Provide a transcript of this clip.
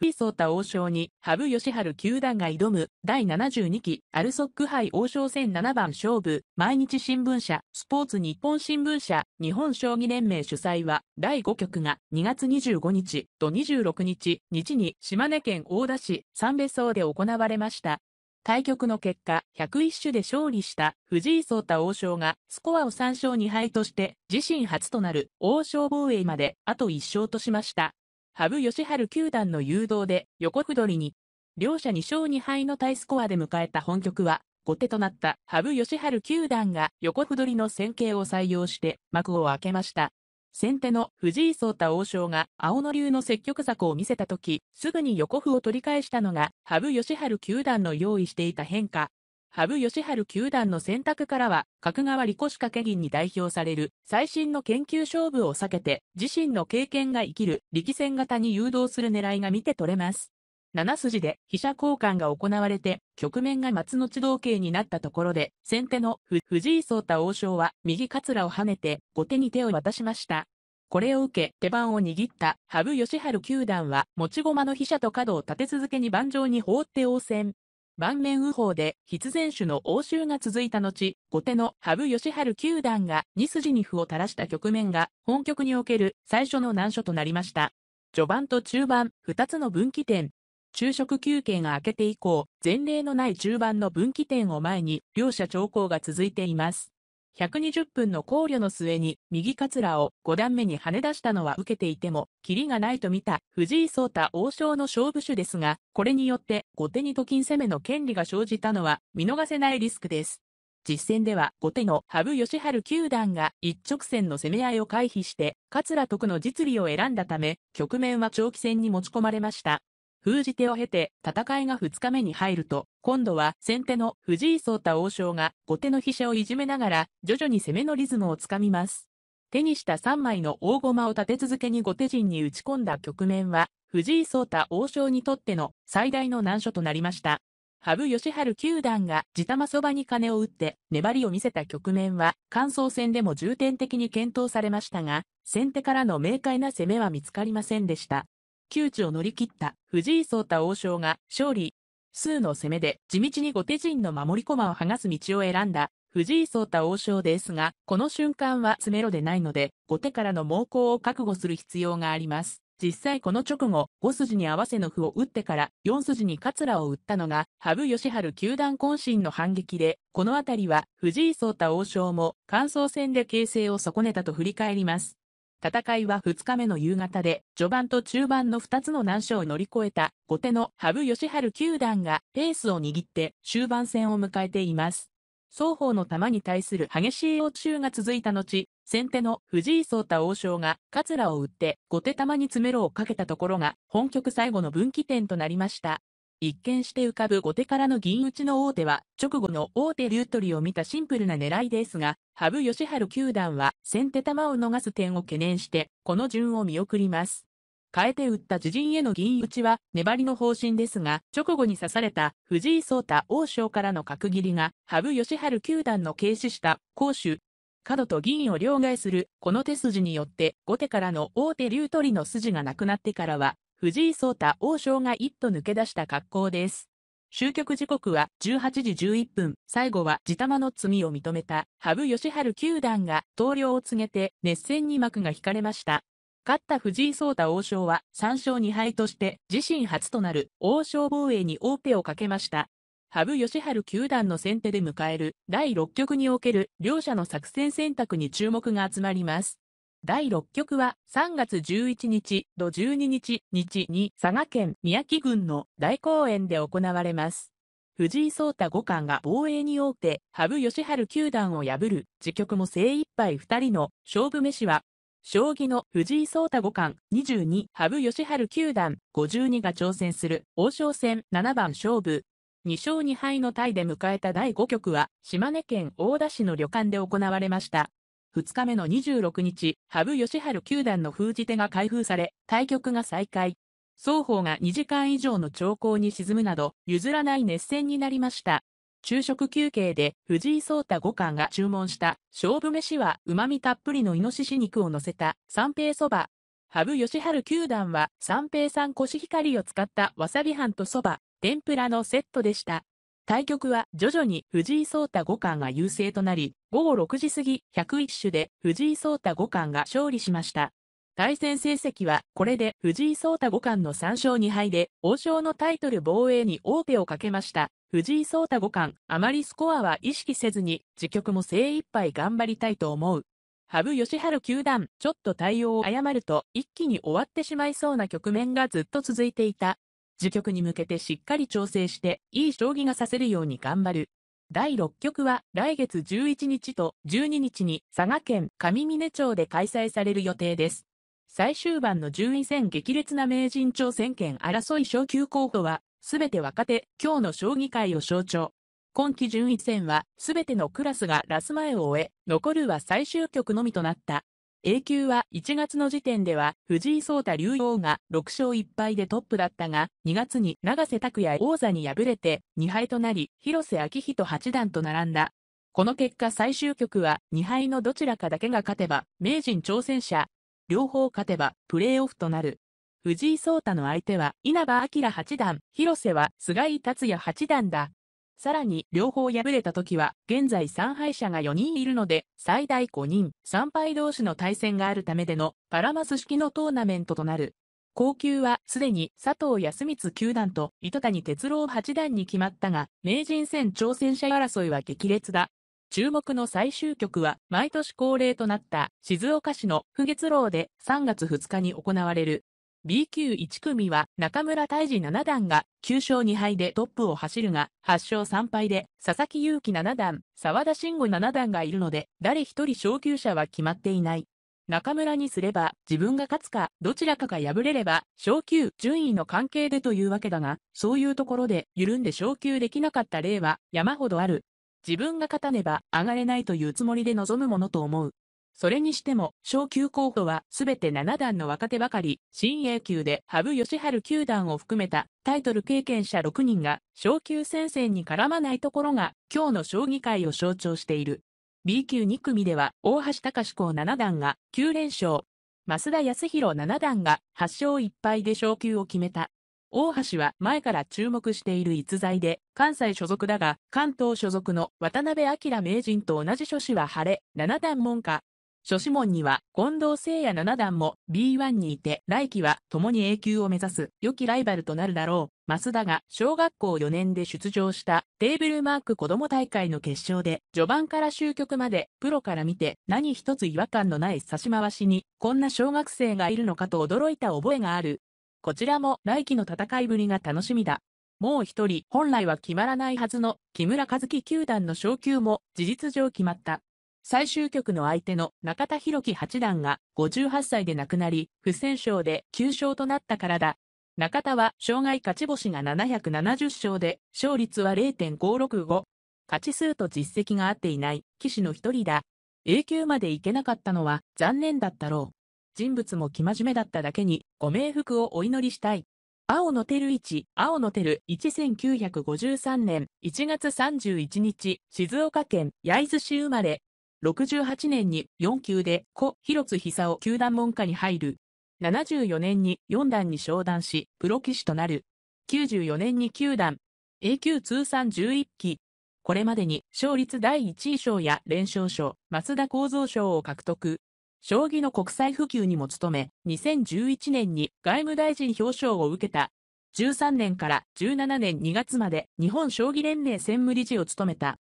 藤宗太王将に、羽生善治球団が挑む、第72期、アルソック杯王将戦7番勝負、毎日新聞社、スポーツ日本新聞社、日本将棋連盟主催は、第5局が2月25日と26日、日に島根県大田市、三別荘で行われました。対局の結果、101種で勝利した藤井聡太王将がスコアを3勝2敗として自身初となる王将防衛まであと1勝としました。羽生善治球団の誘導で横歩取りに、両者2勝2敗のタイスコアで迎えた本局は、後手となった羽生善治球団が横歩取りの戦型を採用して幕を開けました。先手の藤井聡太王将が青野流の積極策を見せた時、すぐに横歩を取り返したのが、羽生善治球団の用意していた変化。羽生善治球団の選択からは、角川理子仕掛け銀に代表される最新の研究勝負を避けて、自身の経験が生きる力戦型に誘導する狙いが見て取れます。7筋で飛車交換が行われて、局面が松の地同形になったところで、先手の藤井聡太王将は右カツラを跳ねて、後手に手を渡しました。これを受け、手番を握った羽生善治球団は、持ち駒の飛車と角を立て続けに盤上に放って応戦。盤面右方で必然種の応酬が続いた後、後手の羽生善治九段が2筋に歩を垂らした局面が本局における最初の難所となりました。序盤と中盤、2つの分岐点。昼食休憩が明けて以降、前例のない中盤の分岐点を前に、両者長考が続いています。120分の考慮の末に右桂を5段目に跳ね出したのは受けていても、キリがないと見た藤井聡太王将の勝負手ですが、これによって後手にと金攻めの権利が生じたのは見逃せないリスクです。実戦では後手の羽生善治九段が一直線の攻め合いを回避して、桂徳の実利を選んだため、局面は長期戦に持ち込まれました。封じ手を経て戦いが2日目に入ると、今度は先手の藤井聡太王将が後手の飛車をいじめながら徐々に攻めのリズムをつかみます。手にした3枚の大駒を立て続けに後手陣に打ち込んだ局面は、藤井聡太王将にとっての最大の難所となりました。羽生善治九段が地玉そばに金を打って粘りを見せた局面は、感想戦でも重点的に検討されましたが、先手からの明快な攻めは見つかりませんでした。窮地を乗り切った藤井聡太王将が勝利。数の攻めで地道に後手陣の守り駒を剥がす道を選んだ藤井聡太王将ですが、この瞬間は詰めろでないので、後手からの猛攻を覚悟する必要があります。実際この直後、5筋に合わせの歩を打ってから4筋に桂を打ったのが、羽生善治球団渾身の反撃で、このあたりは藤井聡太王将も感想戦で形勢を損ねたと振り返ります。戦いは2日目の夕方で、序盤と中盤の2つの難所を乗り越えた、後手の羽生善治九段がペースを握って終盤戦を迎えています。双方の球に対する激しい応酬が続いた後、先手の藤井聡太王将が桂を打って後手玉に詰めろをかけたところが本局最後の分岐点となりました。一見して浮かぶ後手からの銀打ちの王手は、直後の大手竜取りを見たシンプルな狙いですが、羽生善治九段は先手玉を逃す点を懸念して、この順を見送ります。変えて打った自陣への銀打ちは粘りの方針ですが、直後に刺された藤井聡太王将からの角切りが、羽生善治九段の軽視した攻守、角と銀を両替する、この手筋によって後手からの大手竜取りの筋がなくなってからは、藤井聡太王将が一歩抜け出した格好です。終局時刻は18時11分、最後は地玉の罪を認めた羽生善治九段が投了を告げて熱戦に幕が引かれました。勝った藤井聡太王将は3勝2敗として自身初となる王将防衛に王手をかけました。羽生善治九段の先手で迎える第6局における両者の作戦選択に注目が集まります。第6局は3月11日と12日日に佐賀県宮城郡の大公園で行われます。藤井聡太五冠が防衛に王手、羽生善治九段を破る、次局も精一杯二人の勝負飯は、将棋の藤井聡太五冠22、羽生善治九段52が挑戦する王将戦7番勝負。2勝2敗のタイで迎えた第5局は、島根県大田市の旅館で行われました。2日目の26日、羽生善治球団の封じ手が開封され、対局が再開。双方が2時間以上の長考に沈むなど、譲らない熱戦になりました。昼食休憩で藤井聡太五冠が注文した勝負飯は旨味たっぷりのイノシシ肉を乗せた三平そば。羽生善治球団は三平産コシヒカリを使ったわさび飯とそば、天ぷらのセットでした。対局は徐々に藤井聡太五冠が優勢となり、午後6時過ぎ101種で藤井聡太五冠が勝利しました。対戦成績はこれで藤井聡太五冠の3勝2敗で王将のタイトル防衛に王手をかけました。藤井聡太五冠、あまりスコアは意識せずに、自局も精一杯頑張りたいと思う。羽生善治九段、ちょっと対応を誤ると、一気に終わってしまいそうな局面がずっと続いていた。次局に向けてしっかり調整して、いい将棋がさせるように頑張る。第6局は来月11日と12日に佐賀県上峰町で開催される予定です。最終盤の順位戦激烈な名人挑戦権争い昇級候補は、すべて若手、今日の将棋界を象徴。今季順位戦は、すべてのクラスがラス前を終え、残るは最終局のみとなった。A 級は1月の時点では藤井聡太竜王が6勝1敗でトップだったが、2月に長瀬拓也王座に敗れて2敗となり、広瀬明人八段と並んだ。この結果最終局は2敗のどちらかだけが勝てば、名人挑戦者、両方勝てばプレーオフとなる。藤井聡太の相手は稲葉明八段、広瀬は菅井達也八段だ。さらに、両方敗れた時は、現在3敗者が4人いるので、最大5人、3敗同士の対戦があるためでの、パラマス式のトーナメントとなる。高級は、すでに佐藤康光九段と糸谷哲郎八段に決まったが、名人戦挑戦者争いは激烈だ。注目の最終局は、毎年恒例となった、静岡市の不月楼で3月2日に行われる、B 級1組は中村泰治七段が9勝2敗でトップを走るが、8勝3敗で佐々木祐希七段、沢田慎吾七段がいるので、誰一人昇級者は決まっていない。中村にすれば、自分が勝つか、どちらかが敗れれば、昇級、順位の関係でというわけだが、そういうところで、緩んで昇級できなかった例は、山ほどある。自分が勝たねば、上がれないというつもりで臨むものと思う。それにしても、昇級候補はすべて7段の若手ばかり、新鋭級で羽生善治9段を含めたタイトル経験者6人が昇級戦線に絡まないところが今日の将棋界を象徴している。B 級2組では大橋隆子7段が9連勝、増田康弘7段が8勝1敗で昇級を決めた。大橋は前から注目している逸材で、関西所属だが、関東所属の渡辺明名人と同じ書士は晴れ、七段門下、初子門には、近藤聖也七段も B1 にいて、来季は共に A 級を目指す良きライバルとなるだろう。増田が小学校4年で出場したテーブルマーク子供大会の決勝で、序盤から終局までプロから見て何一つ違和感のない差し回しに、こんな小学生がいるのかと驚いた覚えがある。こちらも来季の戦いぶりが楽しみだ。もう一人、本来は決まらないはずの木村和樹球団の昇級も事実上決まった。最終局の相手の中田博樹八段が58歳で亡くなり、不戦勝で9勝となったからだ。中田は生涯勝ち星が770勝で、勝率は0.565。勝ち数と実績が合っていない騎士の一人だ。A 級まで行けなかったのは残念だったろう。人物も生真面目だっただけに、ご冥福をお祈りしたい。青のテル1、青のテル1953年1月31日、静岡県焼津市生まれ、68年に4級で古広津久夫球団門下に入る。74年に4段に昇段し、プロ棋士となる。94年に球段、A 級通算11期。これまでに勝率第1位賞や連勝賞、松田幸三賞を獲得。将棋の国際普及にも努め、2011年に外務大臣表彰を受けた。13年から17年2月まで日本将棋連盟専務理事を務めた。